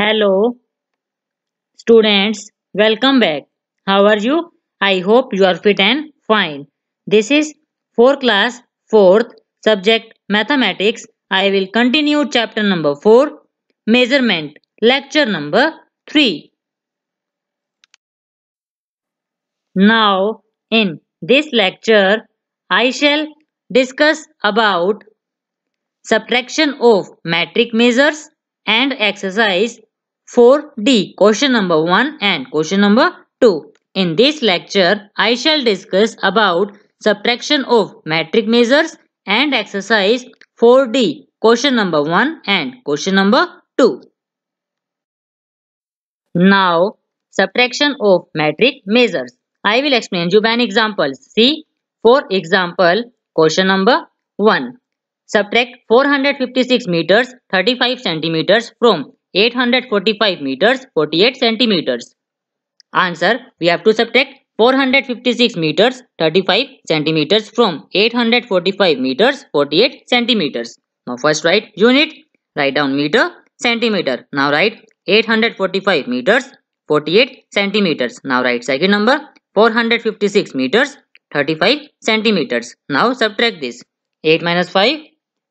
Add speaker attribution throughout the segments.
Speaker 1: Hello, students. Welcome back. How are you? I hope you are fit and fine. This is for class 4th subject mathematics. I will continue chapter number 4 measurement lecture number 3. Now in this lecture I shall discuss about subtraction of metric measures and exercise 4D, question number 1 and question number 2. In this lecture, I shall discuss about subtraction of metric measures and exercise 4D, question number 1 and question number 2. Now, subtraction of metric measures. I will explain you by an example. See, for example, question number 1. Subtract 456 meters 35 centimeters from 845 meters 48 centimeters. Answer We have to subtract 456 meters 35 centimeters from 845 meters 48 centimeters. Now first write unit, write down meter, centimeter. Now write 845 meters 48 centimeters. Now write second number 456 meters 35 centimeters. Now subtract this. 8 minus 5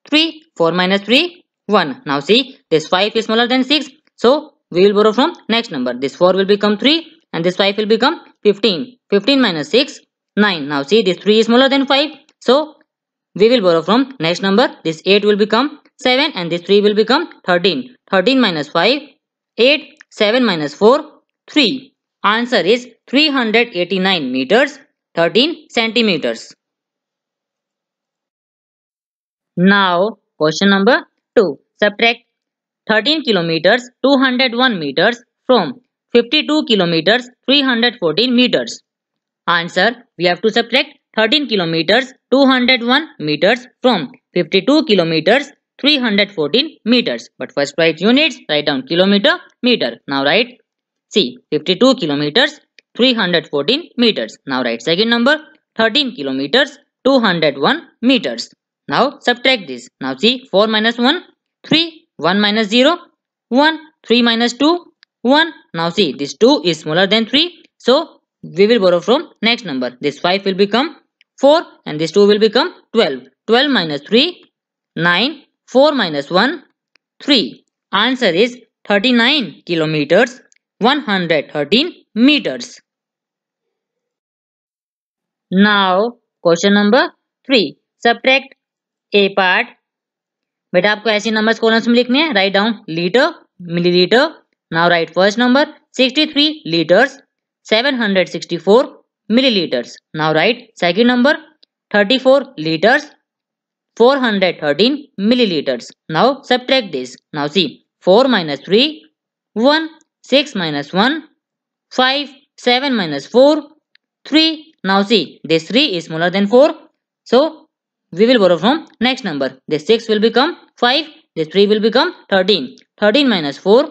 Speaker 1: 3 4 minus 3 1. Now see, this 5 is smaller than 6. So, we will borrow from next number. This 4 will become 3 and this 5 will become 15. 15 minus 6, 9. Now see, this 3 is smaller than 5. So, we will borrow from next number. This 8 will become 7 and this 3 will become 13. 13 minus 5, 8, 7 minus 4, 3. Answer is 389 meters, 13 centimeters. Now, question number 2. Subtract 13 kilometers 201 meters from 52 kilometers 314 meters. Answer We have to subtract 13 kilometers 201 meters from 52 kilometers 314 meters. But first write units, write down kilometer, meter. Now write C. 52 kilometers 314 meters. Now write second number 13 kilometers 201 meters. Now subtract this. Now see 4 minus 1, 3, 1 minus 0, 1, 3 minus 2, 1. Now see this 2 is smaller than 3. So we will borrow from next number. This 5 will become 4 and this 2 will become 12. 12 minus 3, 9, 4 minus 1, 3. Answer is 39 kilometers, 113 meters. Now question number 3. Subtract A part बेटा आपको ऐसे number columns में लिखने हैं write down litre millilitre now write first number sixty three litres 764 millilitres now write second number 34 litres 413 millilitres now subtract this now see 4 minus three one six minus one five seven minus four three now see this three is smaller than four so We will borrow from next number. This 6 will become 5. This 3 will become 13. 13 minus 4,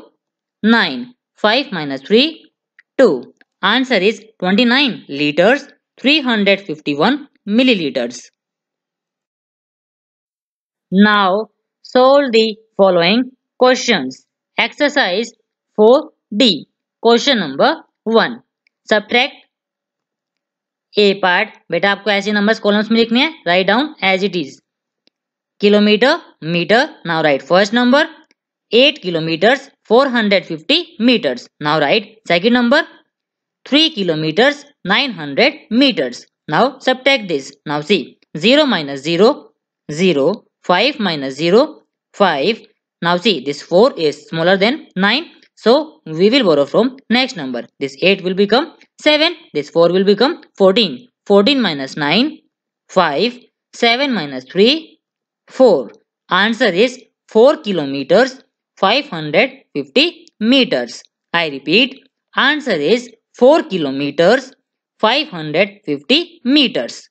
Speaker 1: 9. 5 minus 3, 2. Answer is 29 liters, 351 milliliters. Now, solve the following questions. Exercise 4D. Question number 1. Subtract A part बेटा आपको ऐसे numbers columns में लिखने हैं write down as it is kilometre metre now write first number eight kilometres four hundred fifty metres now write second number three kilometres nine hundred metres now subtract this now see zero minus zero zero five minus zero five now see this four is smaller than nine so we will borrow from next number this eight will become 7. This 4 will become 14. 14 minus 9, 5. 7 minus 3, 4. Answer is 4 kilometers, 550 meters. I repeat, answer is 4 kilometers, 550 meters.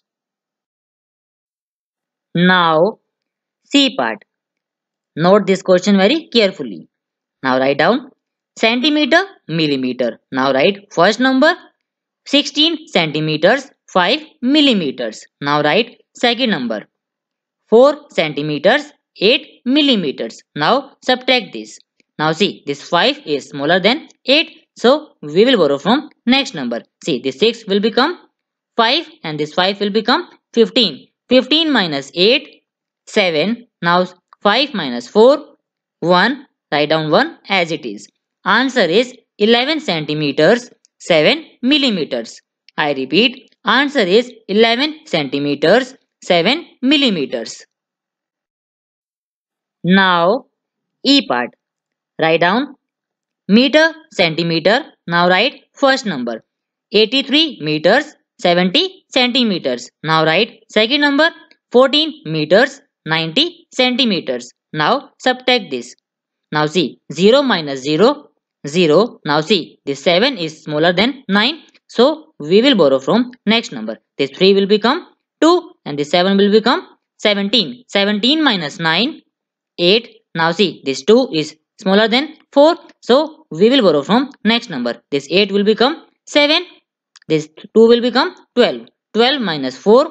Speaker 1: Now, C part. Note this question very carefully. Now write down centimeter, millimeter. Now write first number, 16 centimeters 5 millimeters. Now write second number 4 centimeters 8 millimeters. Now subtract this. Now see this 5 is smaller than 8 so we will borrow from next number. See this 6 will become 5 and this 5 will become 15. 15 minus 8 7. Now 5 minus 4 1. Write down 1 as it is. Answer is 11 centimeters 7 millimeters. I repeat, answer is 11 centimeters, 7 millimeters. Now, E part. Write down meter, centimeter. Now write first number 83 meters, 70 centimeters. Now write second number 14 meters, 90 centimeters. Now subtract this. Now see 0 minus 0 0. Now see, this 7 is smaller than 9. So we will borrow from next number. This 3 will become 2 and this 7 will become 17. 17 minus 9, 8. Now see, this 2 is smaller than 4. So we will borrow from next number. This 8 will become 7. This 2 will become 12. 12 minus 4,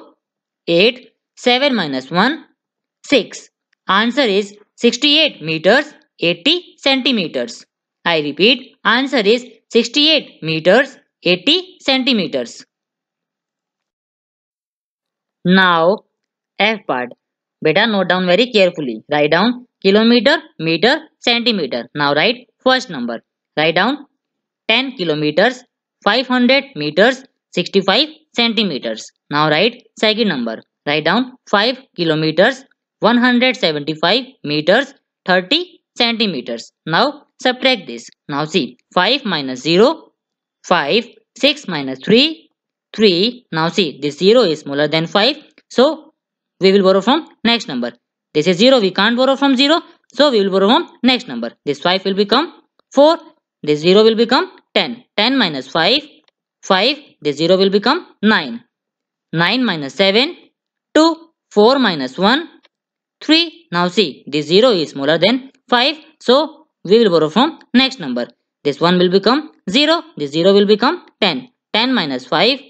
Speaker 1: 8. 7 minus 1, 6. Answer is 68 meters, 80 centimeters. I repeat, answer is 68 meters 80 centimeters. Now F part. Beta note down very carefully. Write down kilometer, meter, centimeter. Now write first number. Write down 10 kilometers, 500 meters, 65 centimeters. Now write second number. Write down 5 kilometers, 175 meters, 30 centimeters. Now subtract this. Now see 5 minus 0, 5, 6 minus 3, 3. Now see this 0 is smaller than 5. So we will borrow from next number. This is 0, we can't borrow from 0. So we will borrow from next number. This 5 will become 4. This 0 will become 10. 10 minus 5, 5. This 0 will become 9. 9 minus 7, 2. 4 minus 1, 3. Now see, this 0 is smaller than 5. So we will borrow from next number. This 1 will become 0, this 0 will become 10. 10 minus 5,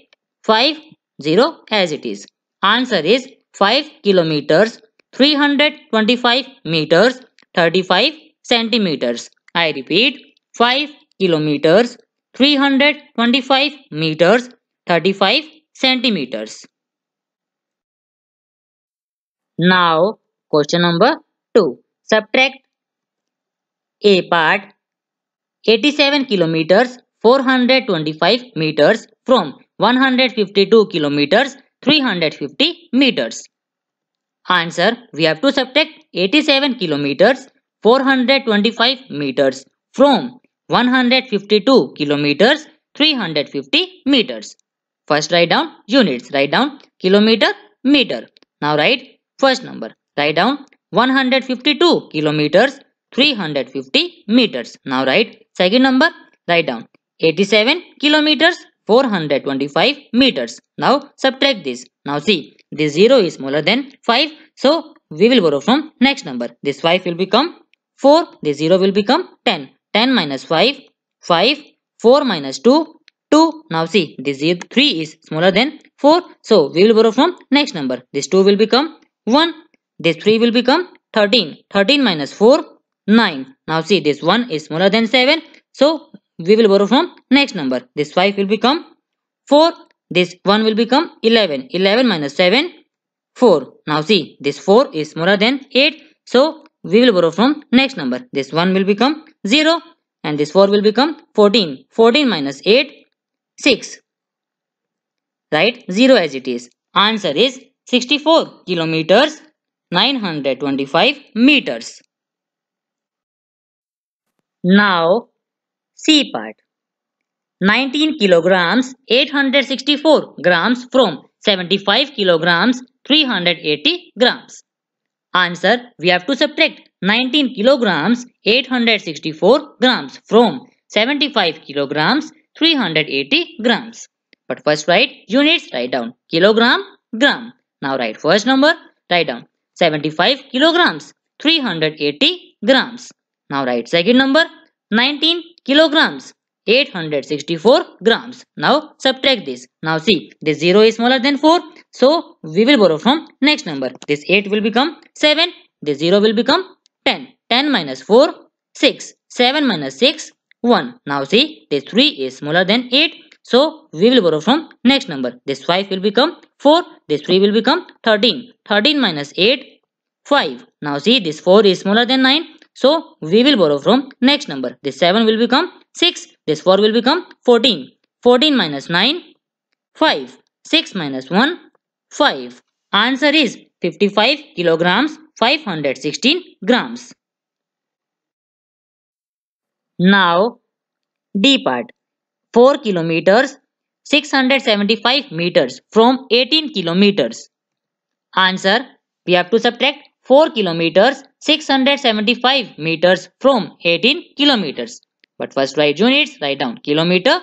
Speaker 1: 5, 0 as it is. Answer is 5 kilometers, 325 meters, 35 centimeters. I repeat, 5 kilometers, 325 meters, 35 centimeters. Now, question number 2. Subtract a part 87 kilometers 425 meters from 152 kilometers 350 meters. Answer we have to subtract 87 kilometers 425 meters from 152 kilometers 350 meters. First write down units. Write down kilometer, meter. Now write first number. Write down 152 kilometers 350 meters. Now write second number, write down 87 kilometers 425 meters. Now subtract this. Now see this 0 is smaller than 5. So we will borrow from next number. This 5 will become 4. This 0 will become 10. 10 minus 5, 5. 4 minus 2, 2. Now see this 3 is smaller than 4. So we will borrow from next number. This 2 will become 1. This 3 will become 13. 13 minus 4, 9. Now see this 1 is smaller than 7. So we will borrow from next number. This 5 will become 4. This 1 will become 11. 11 minus 7, 4. Now see this 4 is smaller than 8. So we will borrow from next number. This 1 will become 0 and this 4 will become 14. 14 minus 8, 6. Right? 0 as it is. Answer is 64 kilometers 925 meters. Now, C part. 19 kilograms 864 grams from 75 kilograms 380 grams. Answer, we have to subtract 19 kilograms 864 grams from 75 kilograms 380 grams. But first write units, write down kilogram, gram. Now write first number, write down 75 kilograms 380 grams. Now write second number 19 kilograms 864 grams. Now subtract this. Now see this 0 is smaller than 4. So we will borrow from next number. This 8 will become 7. This 0 will become 10. 10 minus 4 6. 7 minus 6 1. Now see this 3 is smaller than 8. So we will borrow from next number. This 5 will become 4. This 3 will become 13. 13 minus 8 5. Now see this 4 is smaller than 9. So we will borrow from next number. This 7 will become 6. This 4 will become 14. 14 minus 9, 5. 6 minus 1, 5. Answer is 55 kilograms, 516 grams. Now, D part. 4 kilometers, 675 meters from 18 kilometers. Answer, we have to subtract 4 kilometers 675 meters from 18 kilometers. But first write units, write down kilometer,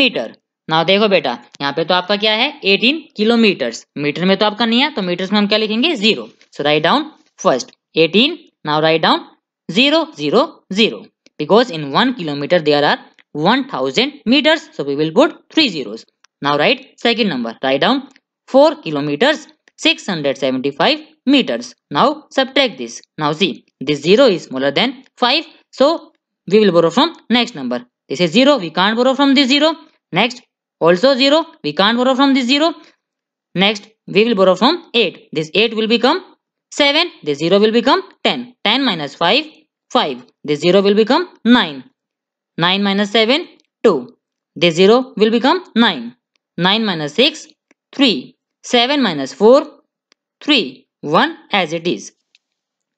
Speaker 1: meter. Now देखो बेटा यहाँ पे तो आपका क्या है 18 kilometers. Meter में तो आपका नहीं है तो meters में हम क्या लिखेंगे zero. So write down first 18 Now write down zero zero zero. Because in one kilometer there are 1000 meters so we will put three zeros now write second number write down four kilometers meters. Now subtract this. Now see, this 0 is smaller than 5. So we will borrow from next number. This is 0. We can't borrow from this 0. Next, also 0. We can't borrow from this 0. Next, we will borrow from 8. This 8 will become 7. This 0 will become 10. 10 minus 5, 5. This 0 will become 9. 9 minus 7, 2. This 0 will become 9. 9 minus 6, 3. 7 minus 4, 3. 1 as it is.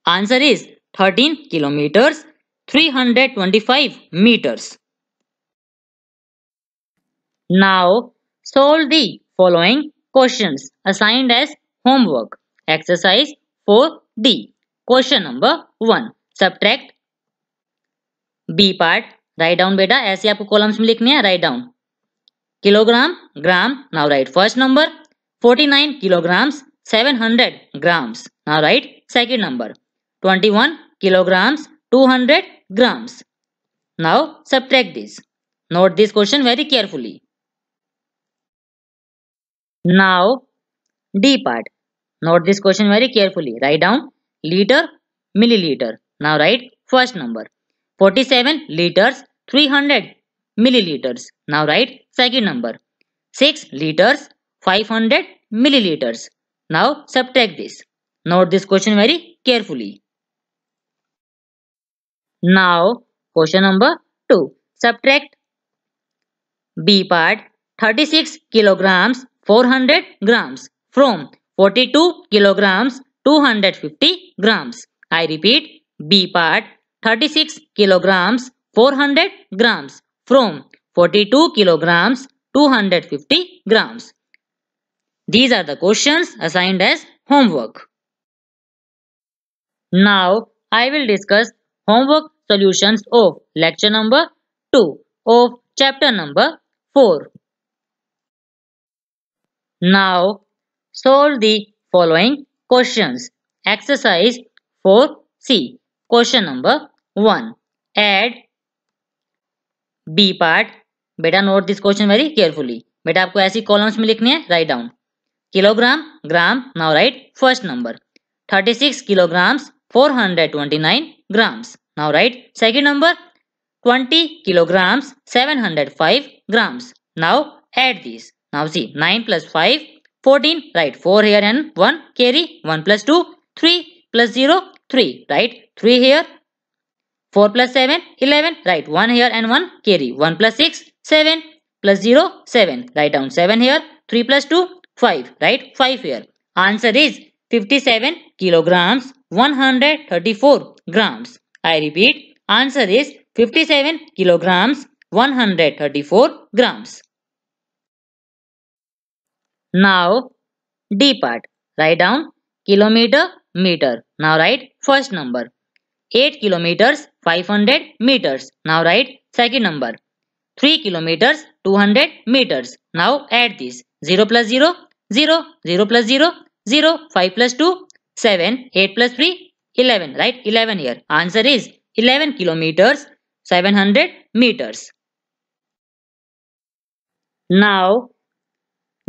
Speaker 1: Answer is 13 kilometers 325 meters. Now solve the following questions assigned as homework. Exercise 4D. Question number 1. Subtract B part write down बेटा ऐसे आपको columns में लिखने हैं write down kilogram gram now write first number 49 kilograms 700 grams. Now write second number. 21 kilograms, 200 grams. Now subtract this. Note this question very carefully. Now D part. Note this question very carefully. Write down liter, milliliter. Now write first number. 47 liters, 300 milliliters. Now write second number. 6 liters, 500 milliliters. Now subtract this. Note this question very carefully. Now question number 2. Subtract B part 36 kilograms 400 grams from 42 kilograms 250 grams. I repeat B part 36 kilograms 400 grams from 42 kilograms 250 grams. These are the questions assigned as homework. Now, I will discuss homework solutions of lecture number 2 of chapter number 4. Now, solve the following questions. Exercise 4C. Question number 1. Add B part. बेटा note this question very carefully बेटा आपको ऐसी columns में लिखनी है write down kilogram, gram. Now write first number. 36 kilograms, 429 grams. Now write second number. 20 kilograms, 705 grams. Now add these. Now see 9 plus 5, 14. Write 4 here and 1 carry. 1 plus 2, 3 plus 0, 3. Write 3 here. 4 plus 7, 11. Write 1 here and 1 carry. 1 plus 6, 7 plus 0, 7. Write down 7 here. 3 plus 2, 5, right? 5 here. Answer is 57 kilograms, 134 grams. I repeat, answer is 57 kilograms, 134 grams. Now, D part. Write down kilometer, meter. Now write first number. 8 kilometers, 500 meters. Now write second number. 3 kilometers, 200 meters. Now add this. 0 plus 0, 0, 0 plus 0, 0, 5 plus 2, 7, 8 plus 3, 11, right? 11 here. Answer is 11 kilometers, 700 meters. Now,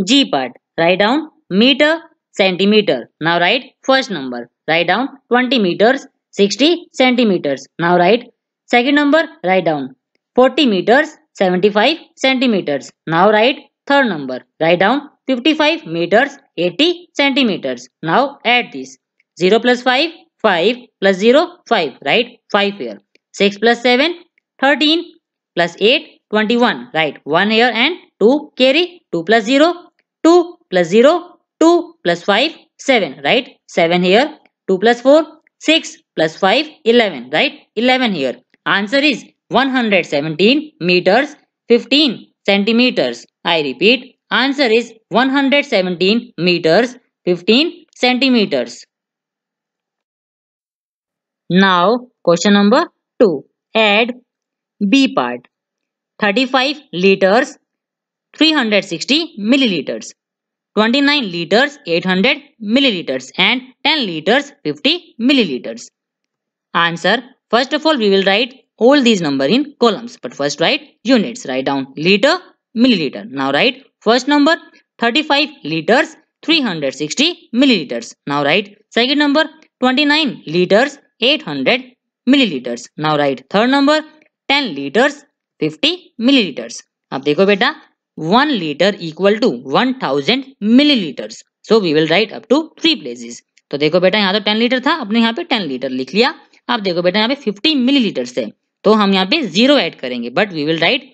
Speaker 1: G part. Write down meter, centimeter. Now write first number. Write down 20 meters, 60 centimeters. Now write second number. Write down 40 meters, 75 centimeters. Now write third number. Write down 55 meters 80 centimeters. Now add this. 0 plus 5 5 plus 0 5 right 5 here. 6 plus 7 13 plus 8 21 right 1 here and 2 carry 2 plus 0 2 plus 0 2 plus 5 7 right 7 here 2 plus 4 6 plus 5 11 right 11 here. Answer is 117 meters 15 centimeters. I repeat Answer is 117 meters 15 centimeters. Now question number 2. Add B part. 35 liters 360 milliliters. 29 liters 800 milliliters and 10 liters 50 milliliters. Answer. First of all we will write all these numbers in columns. But first write units. Write down liter, milliliter. Now write First number 35 liters 360 milliliters. Now write second number 29 liters 800 milliliters. Now write third number 10 liters 50 milliliters. अब देखो बेटा 1 litre equal to 1000 milliliters. So we will write up to three places तो देखो बेटा यहाँ तो ten litre था अपने यहाँ पे टेन लीटर लिख लिया अब देखो बेटा यहाँ पे फिफ्टी मिलीलीटर्स है तो हम यहाँ पे जीरो ऐड करेंगे but we will write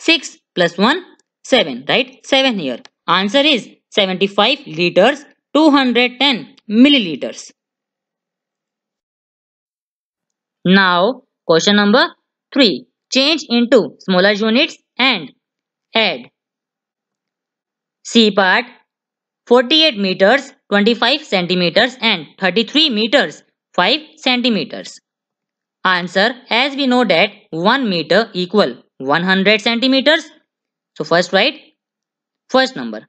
Speaker 1: 6 plus 1, 7, right? 7 here. Answer is 75 liters, 210 milliliters. Now, question number 3. Change into smaller units and add. C part 48 meters, 25 centimeters and 33 meters, 5 centimeters. Answer as we know that 1 meter equal 100 centimeters. So first write first number.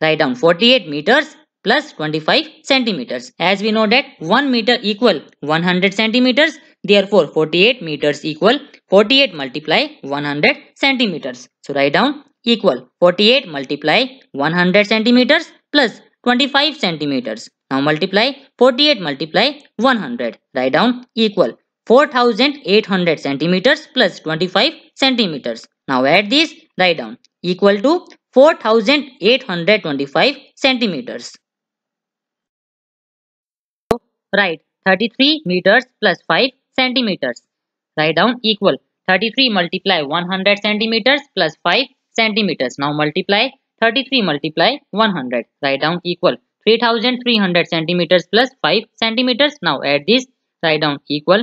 Speaker 1: Write down 48 meters plus 25 centimeters. As we know that 1 meter equal 100 centimeters. Therefore 48 meters equal 48 multiply 100 centimeters. So write down equal 48 multiply 100 centimeters plus 25 centimeters. Now multiply 48 multiply 100. Write down equal 4800 centimeters plus 25 centimeters. Now add these, write down equal to 4825 centimeters. Right. write 33 meters plus 5 centimeters. Write down equal 33 multiply 100 centimeters plus 5 centimeters. Now multiply 33 multiply 100. Write down equal 3300 centimeters plus 5 centimeters. Now add this. Write down equal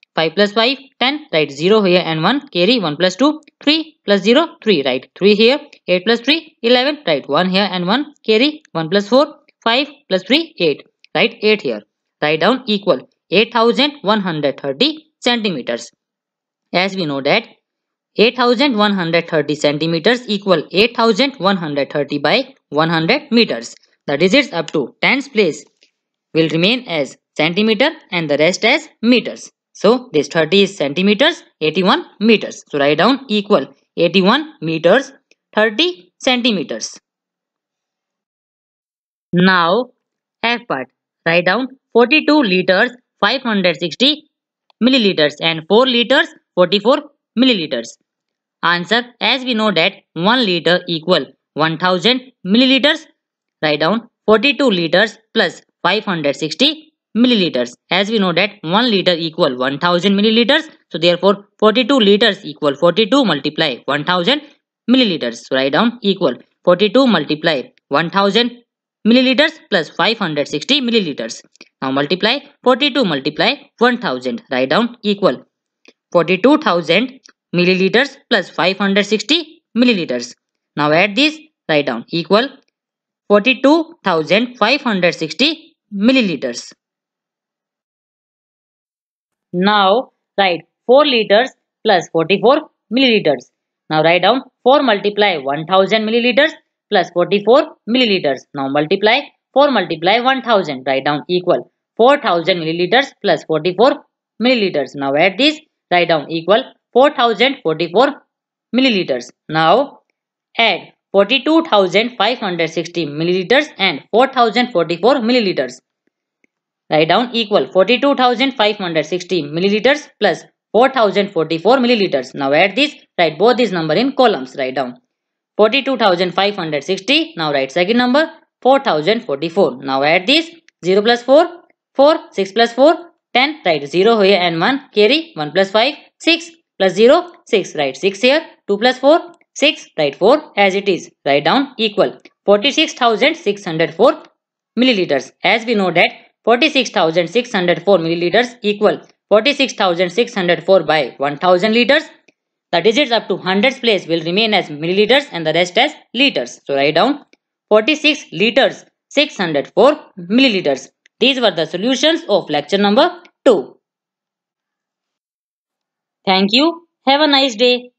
Speaker 1: 5 plus 5, 10, right? 0 here and 1, carry 1 plus 2, 3 plus 0, 3, right? 3 here, 8 plus 3, 11, right? 1 here and 1, carry 1 plus 4, 5 plus 3, 8, right? 8 here. Write down equal 8130 centimeters. As we know that 8130 centimeters equal 8130 by 100 meters. The digits up to tens place will remain as centimeter and the rest as meters. So this 30 is centimeters, 81 meters. So write down equal 81 meters, 30 centimeters. Now F part. Write down 42 liters, 560 milliliters and 4 liters, 44 milliliters. Answer as we know that 1 liter equal 1000 milliliters. Write down 42 liters plus 560 milliliters. As we know that 1 liter equal 1000 milliliters. So therefore 42 liters equal 42 multiply 1000 milliliters. So write down equal 42 multiply 1000 milliliters plus 560 milliliters. Now multiply 42 multiply 1000. Write down equal 42,000 milliliters plus 560 milliliters. Now add this write down equal 42,560 milliliters. Now write 4 liters plus 44 milliliters. Now write down 4 multiply 1000 milliliters plus 44 milliliters. Now multiply 4 multiply 1000. Write down equal 4000 milliliters plus 44 milliliters. Now add this. Write down equal 4044 milliliters. Now add 42560 milliliters and 4044 milliliters. Write down equal 42,560 milliliters plus 4044 milliliters. Now add this, write both these number in columns, write down. 42,560, now write second number 4044. Now add this, 0 plus 4, 4, 6 plus 4, 10, write 0 here and 1, carry 1 plus 5, 6 plus 0, 6, write 6 here, 2 plus 4, 6, write 4 as it is, write down equal 46,604 milliliters. As we know that 46,604 milliliters equal 46,604 by 1000 liters. The digits up to hundreds place will remain as milliliters and the rest as liters. So write down 46 liters 604 milliliters. These were the solutions of lecture number 2. Thank you. Have a nice day.